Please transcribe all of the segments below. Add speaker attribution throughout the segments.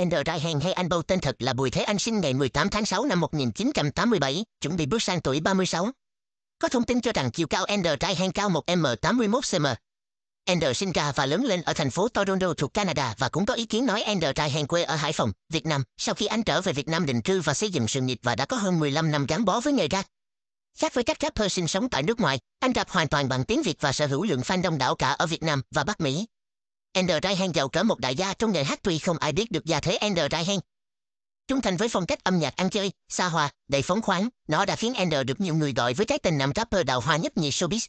Speaker 1: Ender Rai hay anh Bâu tên thật là Bùi Thế Anh sinh ngày 18 tháng 6 năm 1987, chuẩn bị bước sang tuổi 36. Có thông tin cho rằng chiều cao Ender Rai Hèn cao 1m81cm. Ender sinh ra và lớn lên ở thành phố Toronto thuộc Canada và cũng có ý kiến nói Ender Rai Hèn quê ở Hải Phòng, Việt Nam, sau khi anh trở về Việt Nam định cư và xây dựng sự nghiệp và đã có hơn 15 năm gắn bó với nghề rap. Khác với các rapper sinh sống tại nước ngoài, anh rap hoàn toàn bằng tiếng Việt và sở hữu lượng fan đông đảo cả ở Việt Nam và Bắc Mỹ. N. Ryan giàu cỡ một đại gia trong nghề hát tuy không ai biết được gia thế N. Ryan. Trung thành với phong cách âm nhạc ăn chơi, xa hoa, đầy phóng khoáng, nó đã khiến N. được nhiều người gọi với cái tên nam rapper đào hoa nhất nhì showbiz.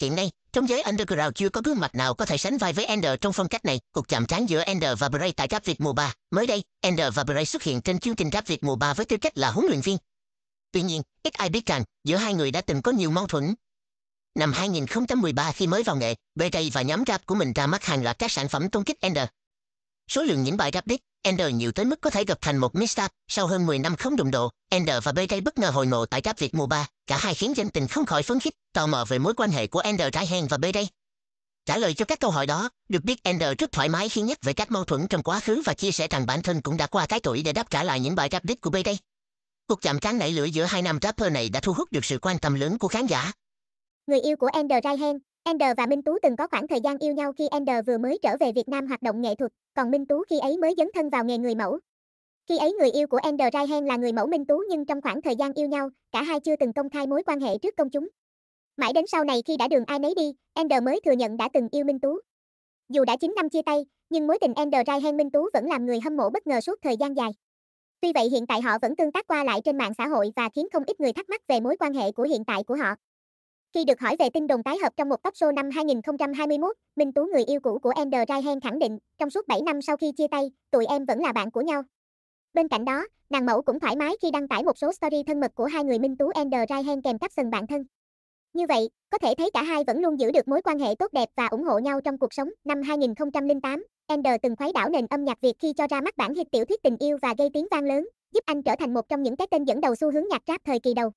Speaker 1: Hiện nay, trong giới underground chưa có gương mặt nào có thể sánh vai với Ender trong phong cách này. Cuộc chạm trán giữa Ender và Bray tại Rap Việt mùa 3. Mới đây, Ender và Bray xuất hiện trên chương trình Rap Việt mùa 3 với tư cách là huấn luyện viên. Tuy nhiên, ít ai biết rằng giữa hai người đã từng có nhiều mâu thuẫn. Năm 2013 khi mới vào nghề, BJ và nhóm rap của mình ra mắt hàng loạt các sản phẩm tôn kích Ender. Số lượng những bài rap đích Ender nhiều tới mức có thể gặp thành một mixtape. Sau hơn 10 năm không đụng độ, Ender và BJ bất ngờ hồi ngộ tại rap Việt mùa 3. Cả hai khiến dân tình không khỏi phấn khích, tò mò về mối quan hệ của Ender Trái Hen và BJ. Trả lời cho các câu hỏi đó, được biết Ender rất thoải mái khi nhắc về các mâu thuẫn trong quá khứ và chia sẻ rằng bản thân cũng đã qua cái tuổi để đáp trả lại những bài rap đích của BJ. Cuộc chạm trán nảy lửa giữa hai nam rapper này đã thu hút được sự quan tâm lớn của khán giả,
Speaker 2: Người yêu của Ender Ryan, Ender và Minh Tú từng có khoảng thời gian yêu nhau khi Ender vừa mới trở về Việt Nam hoạt động nghệ thuật, còn Minh Tú khi ấy mới dấn thân vào nghề người mẫu. Khi ấy người yêu của Ender Ryan là người mẫu Minh Tú nhưng trong khoảng thời gian yêu nhau, cả hai chưa từng công khai mối quan hệ trước công chúng. Mãi đến sau này khi đã đường ai nấy đi, Ender mới thừa nhận đã từng yêu Minh Tú. Dù đã 9 năm chia tay, nhưng mối tình Ender Ryan Minh Tú vẫn làm người hâm mộ bất ngờ suốt thời gian dài. Tuy vậy hiện tại họ vẫn tương tác qua lại trên mạng xã hội và khiến không ít người thắc mắc về mối quan hệ của hiện tại của họ. Khi được hỏi về tin đồn tái hợp trong một talk show năm 2021, Minh Tú người yêu cũ của Ender Ryan khẳng định, trong suốt 7 năm sau khi chia tay, tụi em vẫn là bạn của nhau. Bên cạnh đó, nàng mẫu cũng thoải mái khi đăng tải một số story thân mật của hai người Minh Tú Ender Ryan kèm caption bạn thân. Như vậy, có thể thấy cả hai vẫn luôn giữ được mối quan hệ tốt đẹp và ủng hộ nhau trong cuộc sống. Năm 2008, Ender từng khoái đảo nền âm nhạc Việt khi cho ra mắt bản hit tiểu thuyết tình yêu và gây tiếng vang lớn, giúp anh trở thành một trong những cái tên dẫn đầu xu hướng nhạc rap thời kỳ đầu.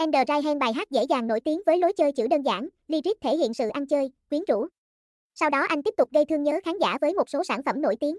Speaker 2: Ender Ryan bài hát dễ dàng nổi tiếng với lối chơi chữ đơn giản, lyric thể hiện sự ăn chơi, quyến rũ. Sau đó anh tiếp tục gây thương nhớ khán giả với một số sản phẩm nổi tiếng.